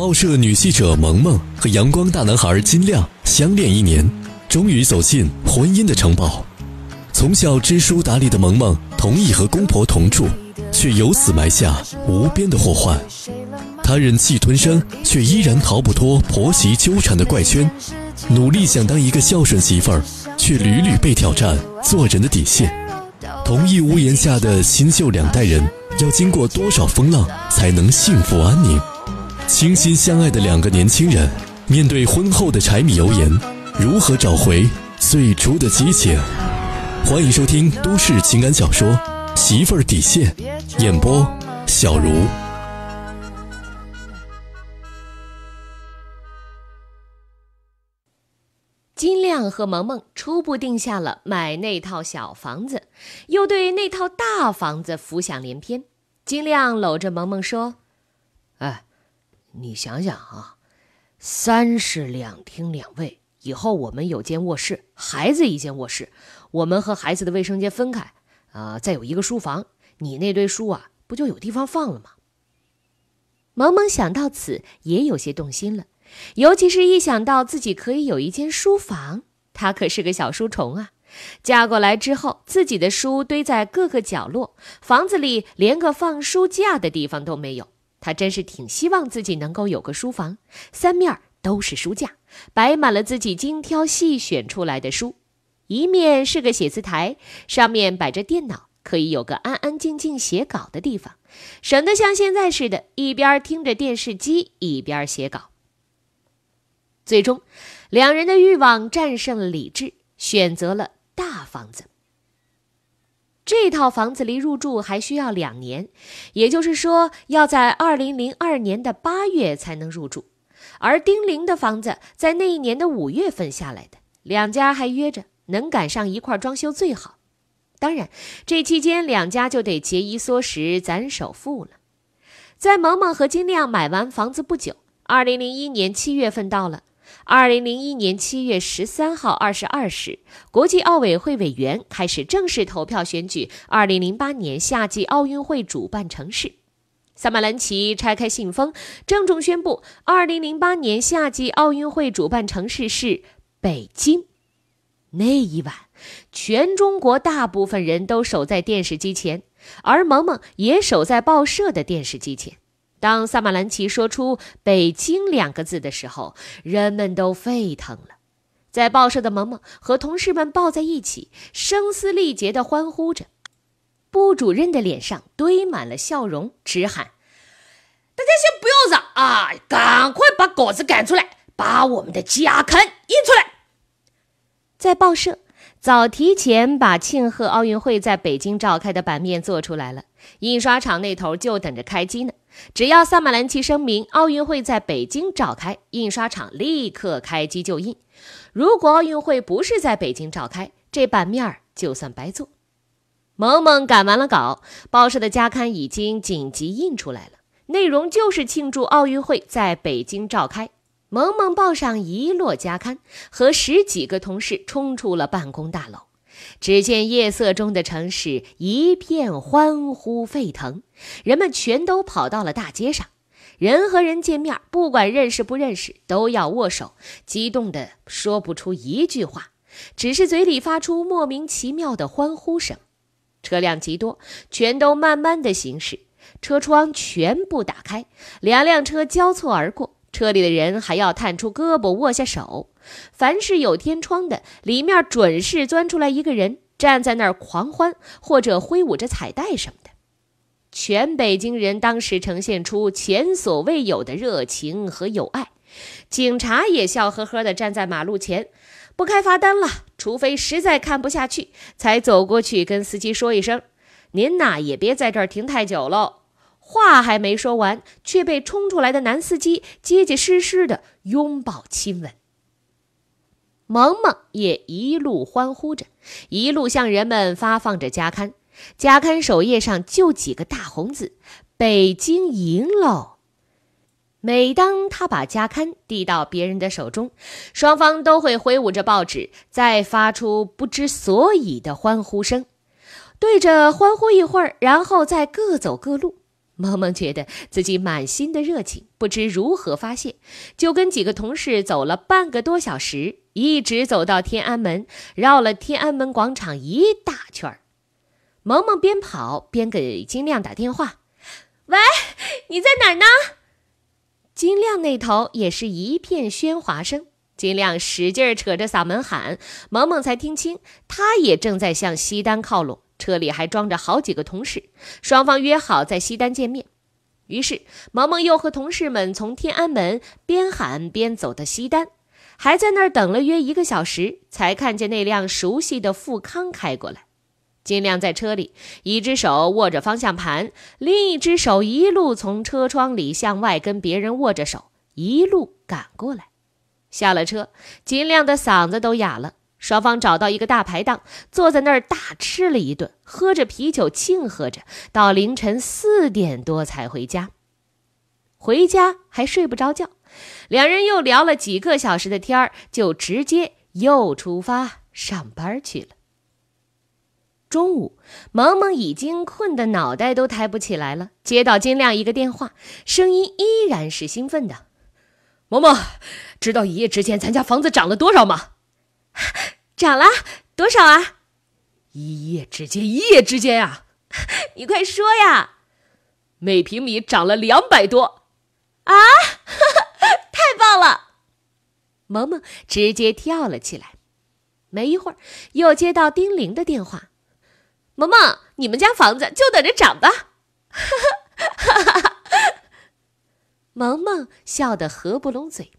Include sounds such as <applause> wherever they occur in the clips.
报社女记者萌萌和阳光大男孩金亮相恋一年，终于走进婚姻的城堡。从小知书达理的萌萌同意和公婆同住，却由此埋下无边的祸患。她忍气吞声，却依然逃不脱婆媳纠缠的怪圈。努力想当一个孝顺媳妇儿，却屡屡被挑战做人的底线。同一屋檐下的新旧两代人，要经过多少风浪才能幸福安宁？倾心相爱的两个年轻人，面对婚后的柴米油盐，如何找回最初的激情？欢迎收听都市情感小说《媳妇底线》，演播：小茹。金亮和萌萌初步定下了买那套小房子，又对那套大房子浮想联翩。金亮搂着萌萌说。你想想啊，三室两厅两卫，以后我们有间卧室，孩子一间卧室，我们和孩子的卫生间分开，啊，再有一个书房，你那堆书啊，不就有地方放了吗？萌萌想到此也有些动心了，尤其是一想到自己可以有一间书房，她可是个小书虫啊，嫁过来之后，自己的书堆在各个角落，房子里连个放书架的地方都没有。他真是挺希望自己能够有个书房，三面都是书架，摆满了自己精挑细选出来的书，一面是个写字台，上面摆着电脑，可以有个安安静静写稿的地方，省得像现在似的，一边听着电视机一边写稿。最终，两人的欲望战胜了理智，选择了大房子。这套房子离入住还需要两年，也就是说要在二零零二年的八月才能入住，而丁玲的房子在那一年的五月份下来的，两家还约着能赶上一块装修最好。当然，这期间两家就得节衣缩食攒首付了。在萌萌和金亮买完房子不久，二零零一年七月份到了。二零零一年七月十三号二十二时，国际奥委会委员开始正式投票选举二零零八年夏季奥运会主办城市。萨马兰奇拆开信封，郑重宣布，二零零八年夏季奥运会主办城市是北京。那一晚，全中国大部分人都守在电视机前，而萌萌也守在报社的电视机前。当萨马兰奇说出“北京”两个字的时候，人们都沸腾了。在报社的萌萌和同事们抱在一起，声嘶力竭地欢呼着。部主任的脸上堆满了笑容，直喊：“大家先不要嚷啊，赶快把稿子赶出来，把我们的家刊印出来。”在报社，早提前把庆贺奥运会在北京召开的版面做出来了，印刷厂那头就等着开机呢。只要萨马兰奇声明奥运会在北京召开，印刷厂立刻开机就印。如果奥运会不是在北京召开，这版面儿就算白做。萌萌赶完了稿，报社的加刊已经紧急印出来了，内容就是庆祝奥运会在北京召开。萌萌报上一摞加刊，和十几个同事冲出了办公大楼。只见夜色中的城市一片欢呼沸腾，人们全都跑到了大街上，人和人见面，不管认识不认识，都要握手，激动得说不出一句话，只是嘴里发出莫名其妙的欢呼声。车辆极多，全都慢慢的行驶，车窗全部打开，两辆车交错而过，车里的人还要探出胳膊握下手。凡是有天窗的，里面准是钻出来一个人，站在那儿狂欢，或者挥舞着彩带什么的。全北京人当时呈现出前所未有的热情和友爱，警察也笑呵呵地站在马路前，不开罚单了，除非实在看不下去，才走过去跟司机说一声：“您呐也别在这儿停太久喽。”话还没说完，却被冲出来的男司机结结实实地拥抱亲吻。萌萌也一路欢呼着，一路向人们发放着家刊。家刊首页上就几个大红字：“北京赢喽！”每当他把家刊递到别人的手中，双方都会挥舞着报纸，再发出不知所以的欢呼声，对着欢呼一会儿，然后再各走各路。萌萌觉得自己满心的热情不知如何发泄，就跟几个同事走了半个多小时。一直走到天安门，绕了天安门广场一大圈萌萌边跑边给金亮打电话：“喂，你在哪儿呢？”金亮那头也是一片喧哗声。金亮使劲扯着嗓门喊，萌萌才听清，他也正在向西单靠拢。车里还装着好几个同事，双方约好在西单见面。于是，萌萌又和同事们从天安门边喊边走到西单。还在那儿等了约一个小时，才看见那辆熟悉的富康开过来。金亮在车里，一只手握着方向盘，另一只手一路从车窗里向外跟别人握着手，一路赶过来。下了车，金亮的嗓子都哑了。双方找到一个大排档，坐在那儿大吃了一顿，喝着啤酒庆贺着，到凌晨四点多才回家。回家还睡不着觉。两人又聊了几个小时的天儿，就直接又出发上班去了。中午，萌萌已经困得脑袋都抬不起来了。接到金亮一个电话，声音依然是兴奋的：“萌萌，知道一夜之间咱家房子涨了多少吗？涨了多少啊？一夜之间，一夜之间呀！你快说呀！每平米涨了两百多啊！” <laughs> 太棒了！萌萌直接跳了起来。没一会儿，又接到丁玲的电话：“萌萌，你们家房子就等着涨吧！”哈哈哈哈哈！萌萌笑得合不拢嘴。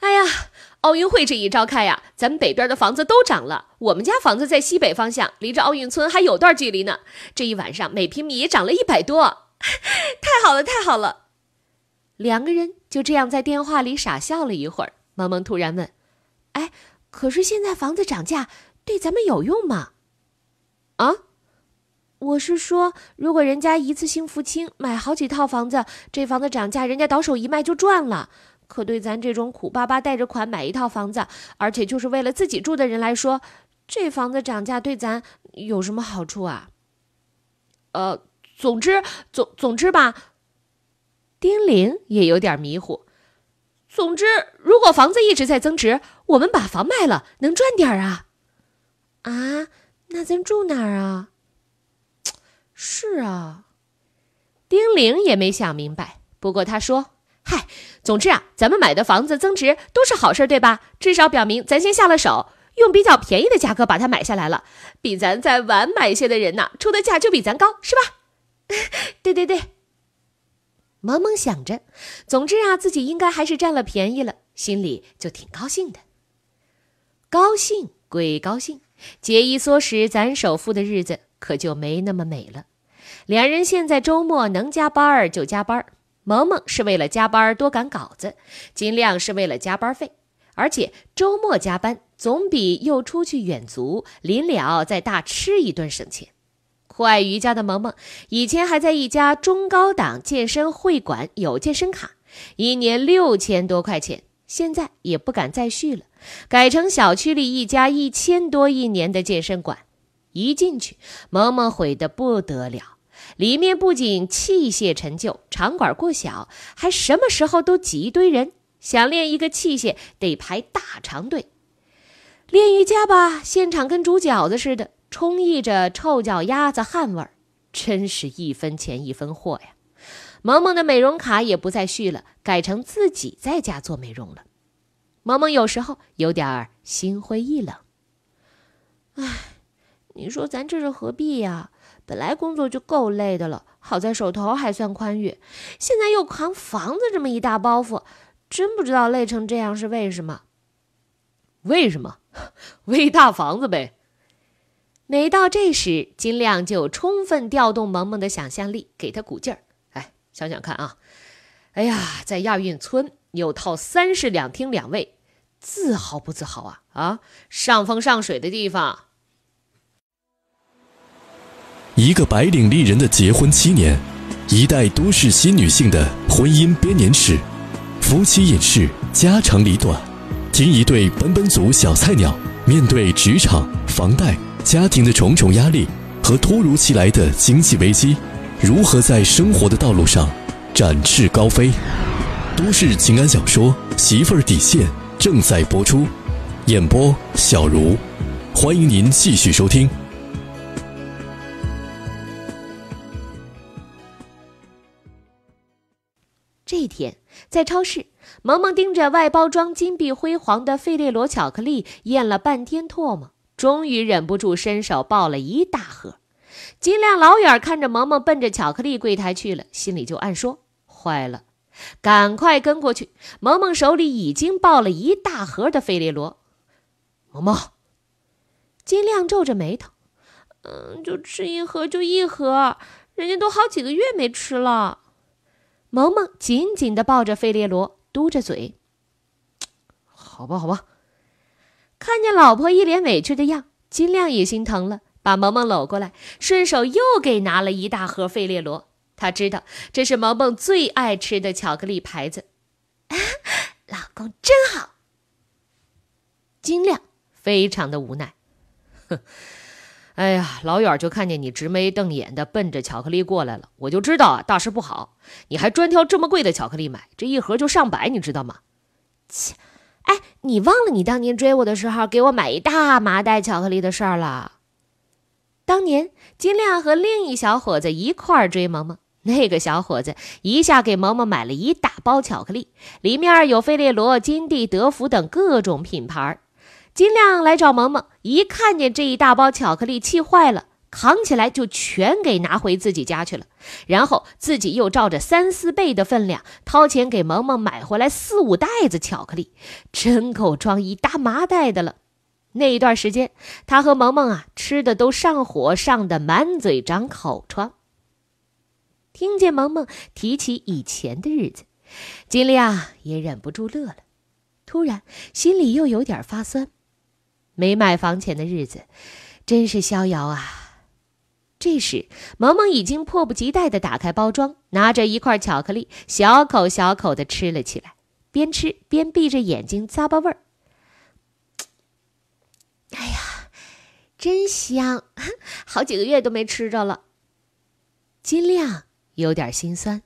哎呀，奥运会这一召开呀，咱们北边的房子都涨了。我们家房子在西北方向，离着奥运村还有段距离呢。这一晚上，每平米也涨了一百多！<laughs> 太好了，太好了！两个人。就这样在电话里傻笑了一会儿，萌萌突然问：“哎，可是现在房子涨价，对咱们有用吗？”啊，我是说，如果人家一次性付清，买好几套房子，这房子涨价，人家倒手一卖就赚了。可对咱这种苦巴巴贷着款买一套房子，而且就是为了自己住的人来说，这房子涨价对咱有什么好处啊？呃，总之，总总之吧。丁玲也有点迷糊。总之，如果房子一直在增值，我们把房卖了能赚点啊？啊，那咱住哪儿啊？<tsk> 是啊，丁玲也没想明白。不过她说：“嗨，总之啊，咱们买的房子增值都是好事儿，对吧？至少表明咱先下了手，用比较便宜的价格把它买下来了，比咱再晚买一些的人呢，出的价就比咱高，是吧？”对 <laughs> 对对。萌萌想着，总之啊，自己应该还是占了便宜了，心里就挺高兴的。高兴归高兴，节衣缩食攒首付的日子可就没那么美了。两人现在周末能加班就加班萌萌是为了加班多赶稿子，金亮是为了加班费。而且周末加班总比又出去远足，临了再大吃一顿省钱。爱瑜伽的萌萌，以前还在一家中高档健身会馆有健身卡，一年六千多块钱，现在也不敢再续了，改成小区里一家一千多一年的健身馆。一进去，萌萌悔得不得了，里面不仅器械陈旧，场馆过小，还什么时候都挤一堆人，想练一个器械得排大长队，练瑜伽吧，现场跟煮饺子似的。充溢着臭脚丫子汗味儿，真是一分钱一分货呀！萌萌的美容卡也不再续了，改成自己在家做美容了。萌萌有时候有点儿心灰意冷。唉，你说咱这是何必呀？本来工作就够累的了，好在手头还算宽裕，现在又扛房子这么一大包袱，真不知道累成这样是为什么？为什么？<laughs> 为大房子呗。每到这时，金亮就充分调动萌萌的想象力，给他鼓劲儿。哎，想想看啊，哎呀，在亚运村有套三室两厅两卫，自豪不自豪啊？啊，上风上水的地方。一个白领丽人的结婚七年，一代都市新女性的婚姻编年史，夫妻隐事，家长里短，听一对本本组小菜鸟面对职场、房贷。家庭的重重压力和突如其来的经济危机，如何在生活的道路上展翅高飞？都市情感小说《媳妇儿底线》正在播出，演播小茹，欢迎您继续收听。这一天，在超市，萌萌盯着外包装金碧辉煌的费列罗巧克力，咽了半天唾沫。终于忍不住伸手抱了一大盒，金亮老远看着萌萌奔着巧克力柜台去了，心里就暗说坏了，赶快跟过去。萌萌手里已经抱了一大盒的费列罗，萌萌。金亮皱着眉头，嗯，就吃一盒，就一盒，人家都好几个月没吃了。萌萌紧紧的抱着费列罗，嘟着嘴。好吧，好吧。看见老婆一脸委屈的样，金亮也心疼了，把萌萌搂过来，顺手又给拿了一大盒费列罗。他知道这是萌萌最爱吃的巧克力牌子。老公真好。金亮非常的无奈，哼，哎呀，老远就看见你直眉瞪眼的奔着巧克力过来了，我就知道啊，大事不好！你还专挑这么贵的巧克力买，这一盒就上百，你知道吗？切。哎，你忘了你当年追我的时候，给我买一大麻袋巧克力的事儿了？当年金亮和另一小伙子一块儿追萌萌，那个小伙子一下给萌萌买了一大包巧克力，里面有费列罗、金帝、德芙等各种品牌。金亮来找萌萌，一看见这一大包巧克力，气坏了。扛起来就全给拿回自己家去了，然后自己又照着三四倍的分量掏钱给萌萌买回来四五袋子巧克力，真够装一大麻袋的了。那一段时间，他和萌萌啊吃的都上火，上的满嘴长口疮。听见萌萌提起以前的日子，金亮啊也忍不住乐了，突然心里又有点发酸。没买房前的日子，真是逍遥啊！这时，萌萌已经迫不及待的打开包装，拿着一块巧克力，小口小口的吃了起来，边吃边闭着眼睛咂巴味儿。哎呀，真香！好几个月都没吃着了。金亮有点心酸，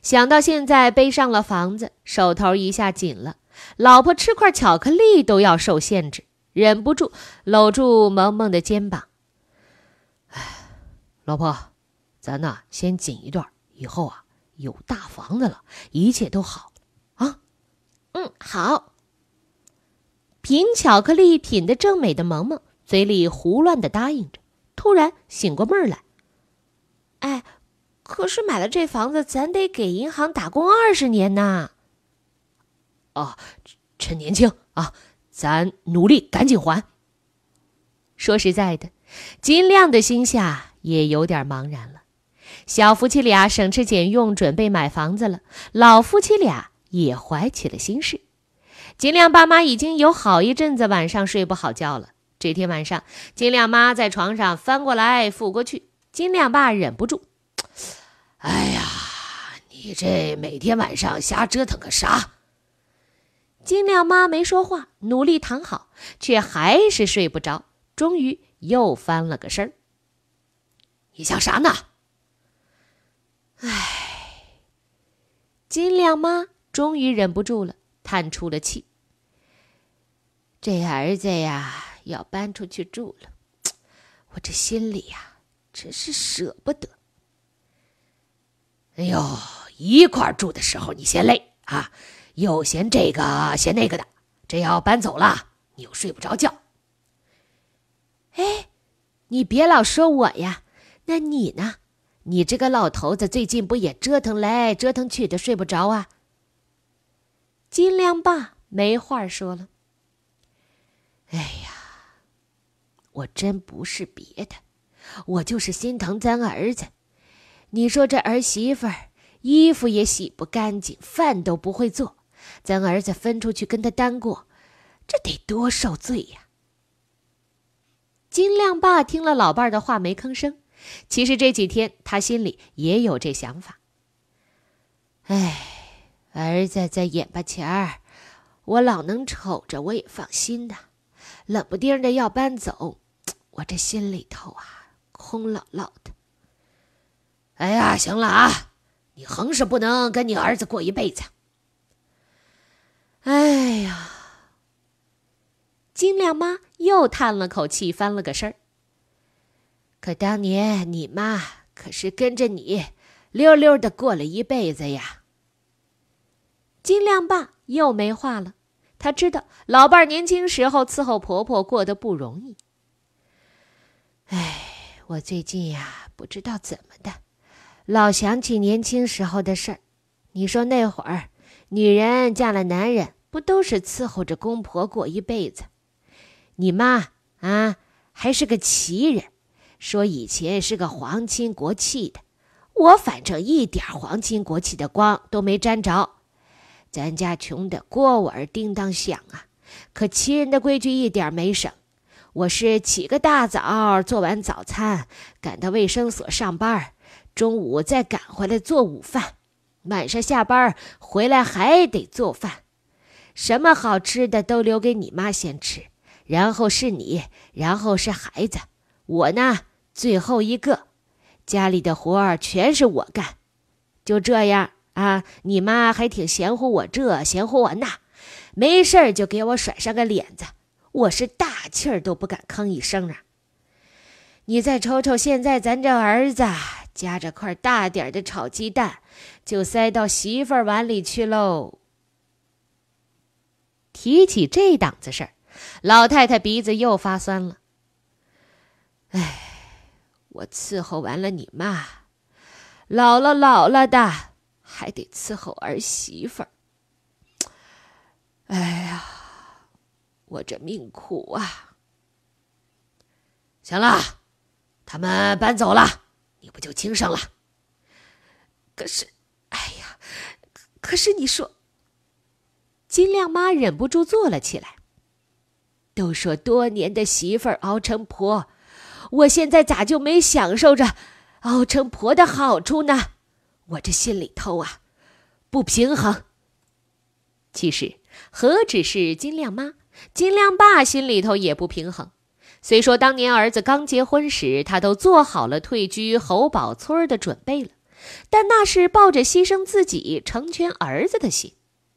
想到现在背上了房子，手头一下紧了，老婆吃块巧克力都要受限制，忍不住搂住萌萌的肩膀。老婆，咱呐先紧一段，以后啊有大房子了，一切都好啊。嗯，好。品巧克力品的正美的萌萌嘴里胡乱的答应着，突然醒过味儿来。哎，可是买了这房子，咱得给银行打工二十年呐。哦，趁年轻啊，咱努力赶紧还。说实在的。金亮的心下也有点茫然了。小夫妻俩省吃俭用，准备买房子了。老夫妻俩也怀起了心事。金亮爸妈已经有好一阵子晚上睡不好觉了。这天晚上，金亮妈在床上翻过来覆过去，金亮爸忍不住：“哎呀，你这每天晚上瞎折腾个啥？”金亮妈没说话，努力躺好，却还是睡不着。终于。又翻了个身儿。你想啥呢？哎，金亮妈终于忍不住了，叹出了气。这儿子呀，要搬出去住了，我这心里呀，真是舍不得。哎呦，一块住的时候你嫌累啊，又嫌这个嫌那个的；这要搬走了，你又睡不着觉。哎，你别老说我呀，那你呢？你这个老头子最近不也折腾来折腾去的，睡不着啊？金亮爸没话说了。哎呀，我真不是别的，我就是心疼咱儿子。你说这儿媳妇儿衣服也洗不干净，饭都不会做，咱儿子分出去跟他单过，这得多受罪呀！金亮爸听了老伴儿的话，没吭声。其实这几天他心里也有这想法。哎，儿子在眼巴前儿，我老能瞅着，我也放心的。冷不丁的要搬走，我这心里头啊，空落落的。哎呀，行了啊，你横是不能跟你儿子过一辈子。哎呀。金亮妈又叹了口气，翻了个身儿。可当年你妈可是跟着你溜溜的过了一辈子呀。金亮爸又没话了，他知道老伴儿年轻时候伺候婆婆过得不容易。哎，我最近呀，不知道怎么的，老想起年轻时候的事儿。你说那会儿，女人嫁了男人，不都是伺候着公婆过一辈子？你妈啊，还是个奇人，说以前是个皇亲国戚的。我反正一点皇亲国戚的光都没沾着，咱家穷的锅碗叮当响啊。可奇人的规矩一点没省，我是起个大早，做完早餐，赶到卫生所上班，中午再赶回来做午饭，晚上下班回来还得做饭，什么好吃的都留给你妈先吃。然后是你，然后是孩子，我呢最后一个，家里的活儿全是我干，就这样啊！你妈还挺嫌乎我这嫌乎我那，没事儿就给我甩上个脸子，我是大气儿都不敢吭一声啊！你再瞅瞅，现在咱这儿子夹着块大点儿的炒鸡蛋，就塞到媳妇儿碗里去喽。提起这档子事儿。老太太鼻子又发酸了。哎，我伺候完了你妈，老了老了的，还得伺候儿媳妇儿。哎呀，我这命苦啊！行了，他们搬走了，你不就轻省了？可是，哎呀，可可是你说，金亮妈忍不住坐了起来。都说多年的媳妇儿熬成婆，我现在咋就没享受着熬成婆的好处呢？我这心里头啊，不平衡。其实，何止是金亮妈、金亮爸心里头也不平衡。虽说当年儿子刚结婚时，他都做好了退居侯堡村的准备了，但那是抱着牺牲自己成全儿子的心。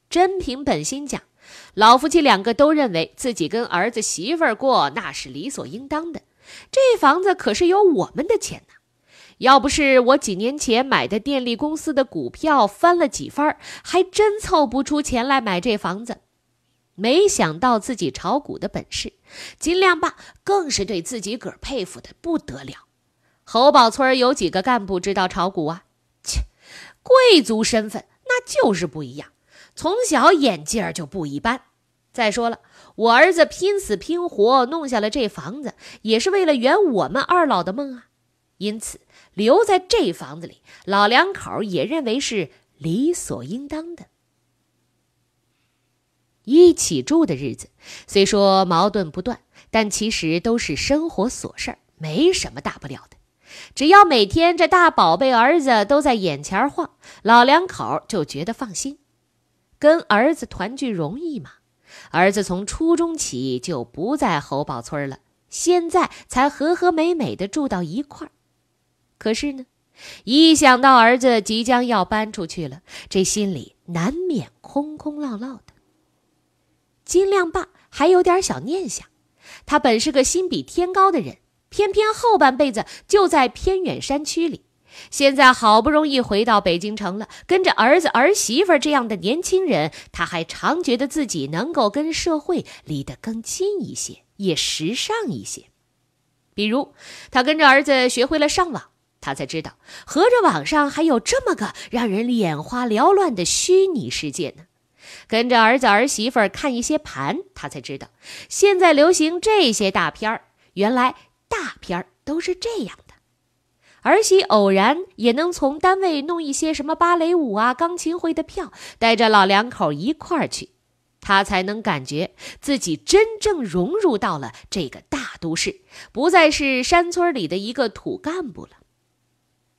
真凭本心讲。老夫妻两个都认为自己跟儿子媳妇儿过那是理所应当的，这房子可是有我们的钱呢，要不是我几年前买的电力公司的股票翻了几番，还真凑不出钱来买这房子。没想到自己炒股的本事，金亮爸更是对自己个儿佩服的不得了。侯宝村有几个干部知道炒股啊？切，贵族身份那就是不一样。从小眼镜儿就不一般，再说了，我儿子拼死拼活弄下了这房子，也是为了圆我们二老的梦啊。因此，留在这房子里，老两口也认为是理所应当的。一起住的日子，虽说矛盾不断，但其实都是生活琐事儿，没什么大不了的。只要每天这大宝贝儿子都在眼前晃，老两口就觉得放心。跟儿子团聚容易吗？儿子从初中起就不在侯堡村了，现在才和和美美的住到一块儿。可是呢，一想到儿子即将要搬出去了，这心里难免空空落落的。金亮爸还有点小念想，他本是个心比天高的人，偏偏后半辈子就在偏远山区里。现在好不容易回到北京城了，跟着儿子儿媳妇这样的年轻人，他还常觉得自己能够跟社会离得更近一些，也时尚一些。比如，他跟着儿子学会了上网，他才知道合着网上还有这么个让人眼花缭乱的虚拟世界呢。跟着儿子儿媳妇看一些盘，他才知道现在流行这些大片儿，原来大片儿都是这样。儿媳偶然也能从单位弄一些什么芭蕾舞啊、钢琴会的票，带着老两口一块儿去，他才能感觉自己真正融入到了这个大都市，不再是山村里的一个土干部了。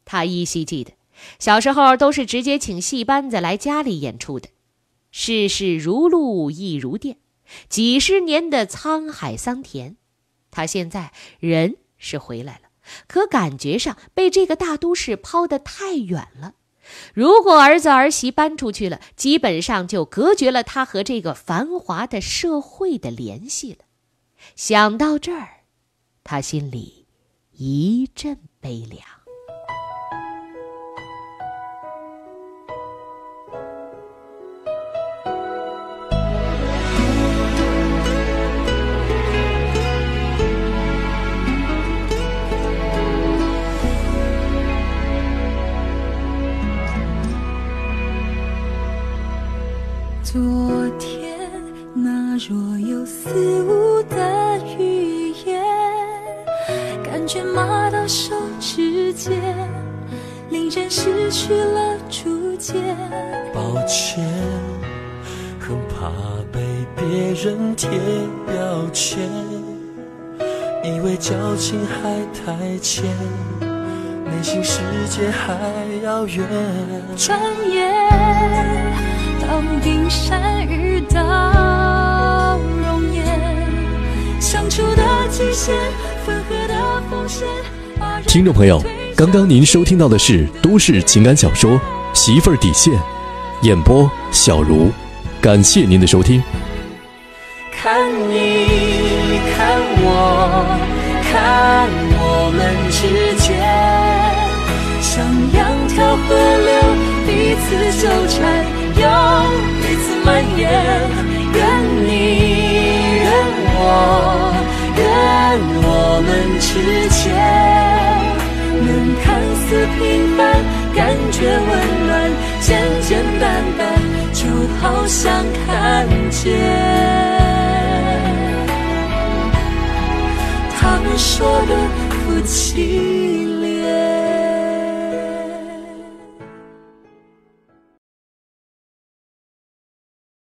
他依稀记得，小时候都是直接请戏班子来家里演出的。世事如露亦如电，几十年的沧海桑田，他现在人是回来了。可感觉上被这个大都市抛得太远了。如果儿子儿媳搬出去了，基本上就隔绝了他和这个繁华的社会的联系了。想到这儿，他心里一阵悲凉。昨天那若有似无的语言，感觉麻到手指尖，令人失去了主见。抱歉，很怕被别人贴标签，以为矫情还太浅，内心世界还遥远。转眼。冰山遇到岩，听众朋友，刚刚您收听到的是都市情感小说《媳妇底线》，演播小茹，感谢您的收听。看你看我，看我们之间，像两条河流。一次纠缠，又一次蔓延。愿你，愿我，愿我们之间，能看似平凡，感觉温暖，简简单单，就好像看见他们说的“夫妻”。